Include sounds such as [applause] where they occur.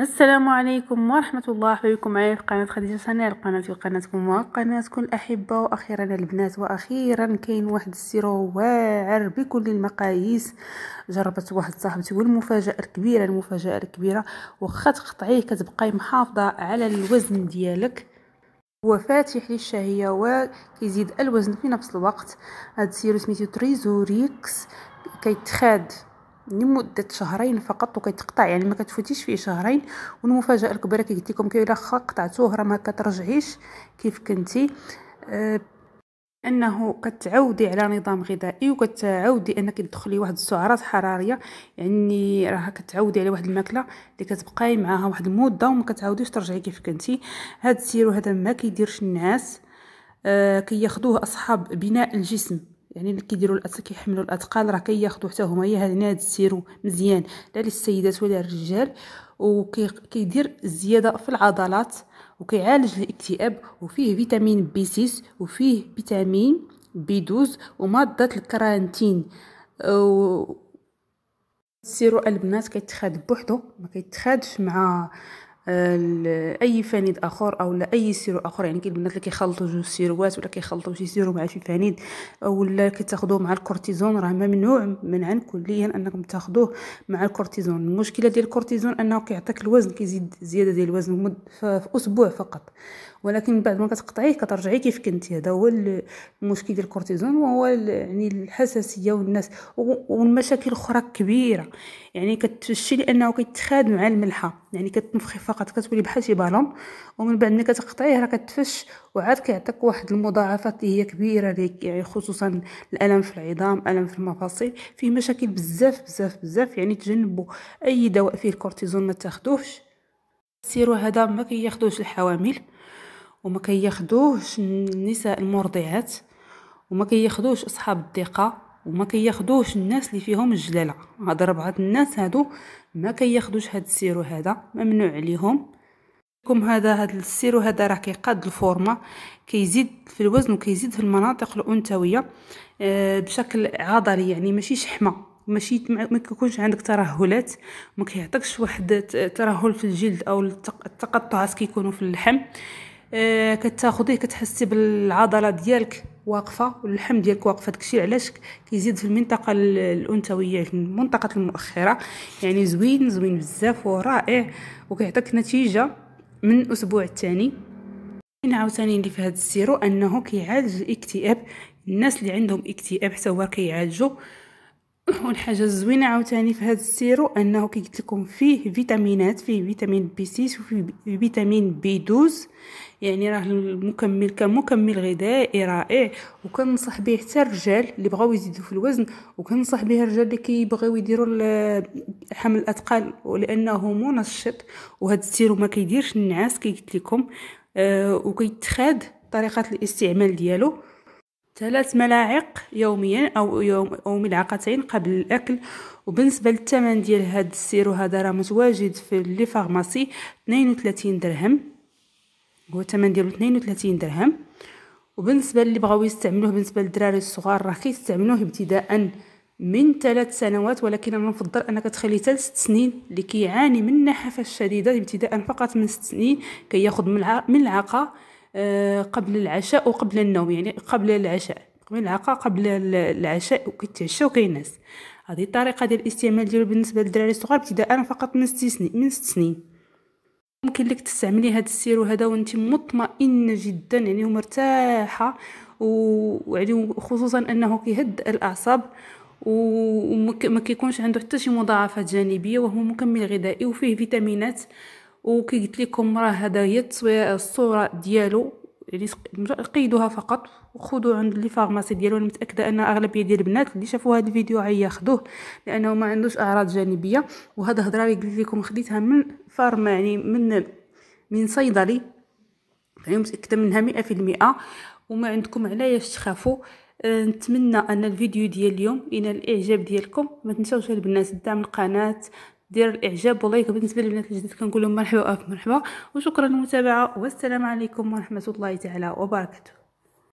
السلام عليكم ورحمة الله حبيبكم معايا في قناة خديجة سناء القناة قناتكم وقناتكم الأحبة وأخيرا البنات وأخيرا كاين واحد السيرو واعر بكل المقاييس جربت واحد صاحبتي والمفاجأة الكبيرة المفاجأة الكبيرة وخا تقطعيه كتبقاي محافظة على الوزن ديالك هو فاتح للشهية وكيزيد الوزن في نفس الوقت هاد السيرو سميتو تريزوريكس كيتخاد لمده شهرين فقط وكيتقطع يعني ما كتفوتيش فيه شهرين والمفاجاه الكبيره كي قلت لكم الا قطعتوه راه ما كترجعيش كيف كنتي أه انه كتعودي على نظام غذائي وكتعودي انك تدخلي واحد السعرات حراريه يعني راه كتعودي على واحد الماكله اللي كتبقاي معاها واحد المده وما كتعاوديش ترجعي كيف كنتي هاد السيرو هذا ما كيديرش النعاس آه كياخدوه اصحاب بناء الجسم يعني اللي كيديروا الأثقال كيحملوا الاثقال راه كياخذوا حتى هما هي هنا السيرو مزيان لا للسيدات ولا للرجال وكيدير الزياده في العضلات وكيعالج الاكتئاب وفيه فيتامين بي 6 وفيه فيتامين بي 12 وماده الكرانتين و السيرو البنات كيتخاد بوحدو ما كيتخادش مع آه، اي فانيد اخر او لا اي سيرو اخر يعني كاين البنات اللي كيخلطوا جوج سيروات ولا كيخلطوا شي سيرو مع شي فانيد ولا كتاخذوه مع الكورتيزون راه ممنوع منعا كليا انكم تاخذوه مع الكورتيزون المشكله ديال الكورتيزون انه كيعطيك الوزن كيزيد زياده ديال الوزن في اسبوع فقط ولكن بعد ما كتقطعيه كترجعي كيف كنتي هذا هو المشكل ديال الكورتيزون وهو يعني الحساسيه والناس والمشاكل اخرى كبيره يعني كتشي لانه كيتخاد مع الملحه يعني كتنفخي فقط فقط كتولي بحال شي بالون ومن بعد ملي كتقطعيه راه كتفش وعاد كيعطيك واحد المضاعفات اللي هي كبيره ليك يعني خصوصا الالم في العظام الم في المفاصل فيه مشاكل بزاف بزاف بزاف يعني تجنبوا اي دواء فيه الكورتيزون ما تاخذوهش سيرو هذا ما كياخذوش الحوامل وما كياخذوش النساء المرضعات وما كياخذوش اصحاب الثقه وما كياخدوهش الناس اللي فيهم الجلاله هاد ربعه الناس هادو ما كياخدوش هاد السيرو هذا ممنوع عليهم كم هذا هاد السيرو هذا راه كيقاد الفورما كيزيد في الوزن وكيزيد في المناطق الانثويه آه، بشكل عضلي يعني ماشي شحمه ماشي ما كيكونش عندك ترهلات ما كيعطيكش واحد ترهل في الجلد او التقطعات كيكونوا في اللحم آه، كتاخديه كتحسي بالعضله ديالك واقفه واللحم ديالك واقفه داكشي علاش كيزيد في المنطقه الانثويه في منطقه المؤخره يعني زوين زوين بزاف ورائع وكيعطيك نتيجه من الاسبوع الثاني عاوتاني اللي في هذا السيرو انه كيعالج الاكتئاب الناس اللي عندهم اكتئاب حتى هو كيعالجو والحاجه [coughs] الزوينه عاوتاني في هذا السيرو انه كي قلت لكم فيه فيتامينات فيه فيتامين بي 6 وفيه فيتامين بي 12 يعني راه المكمل كمكمل غذائي رائع وكنصح به حتى الرجال اللي بغاو يزيدوا في الوزن وكنصح به الرجال اللي كيبغيو يديروا حمل الاثقال لانه منشط وهذا السيرو ما كيديرش النعاس كي قلت لكم آه وكيتخاد طريقه الاستعمال ديالو ثلاث ملاعق يوميا او يوم او ملعقتين قبل الاكل وبالنسبه للثمن ديال هذا السيرو هذا راه متواجد في لي فارماسي 32 درهم هو الثمن ديالو 32 درهم وبالنسبه اللي بغاو يستعملوه بالنسبه للدراري الصغار راه كيستعملوه ابتداء من ثلاث سنوات ولكن انا نفضل انك تخلي حتى ست سنين اللي كيعاني من النحافه الشديده ابتداء فقط من ست سنين كياخذ كي ملعقه آه، قبل العشاء وقبل النوم يعني قبل العشاء ملعقه قبل العشاء وكيتعشى وكينعس هذه الطريقه ديال الاستعمال ديالو بالنسبه للدراري الصغار ابتداء فقط من ست سنين من 6 سنين ممكن لك تستعملي هذا السيرو هذا وانت مطمئنه جدا يعني مرتاحه ويعني خصوصا انه كيهد الاعصاب وما كيكونش عنده حتى شي مضاعفات جانبيه وهو مكمل غذائي وفيه فيتامينات وكي قلت لكم راه هذا هي التصوير الصوره ديالو يعني قيدوها فقط وخذوا عند لي فارماسي ديالو انا متاكده ان اغلبيه ديال البنات اللي شافوا هذا الفيديو غياخذوه لانه ما عندوش اعراض جانبيه وهذا الهضره اللي قلت لكم خديتها من فارما يعني من من صيدلي يعني متاكده منها مئة في وما عندكم علاش تخافوا أه، نتمنى ان الفيديو ديال اليوم ينال الاعجاب ديالكم ما تنساوش البنات دعم القناه دير الاعجاب ولايك بالنسبه للبنات الجداد كنقول لهم مرحبا وف مرحبا وشكرا للمتابعه والسلام عليكم ورحمه الله تعالى وبركاته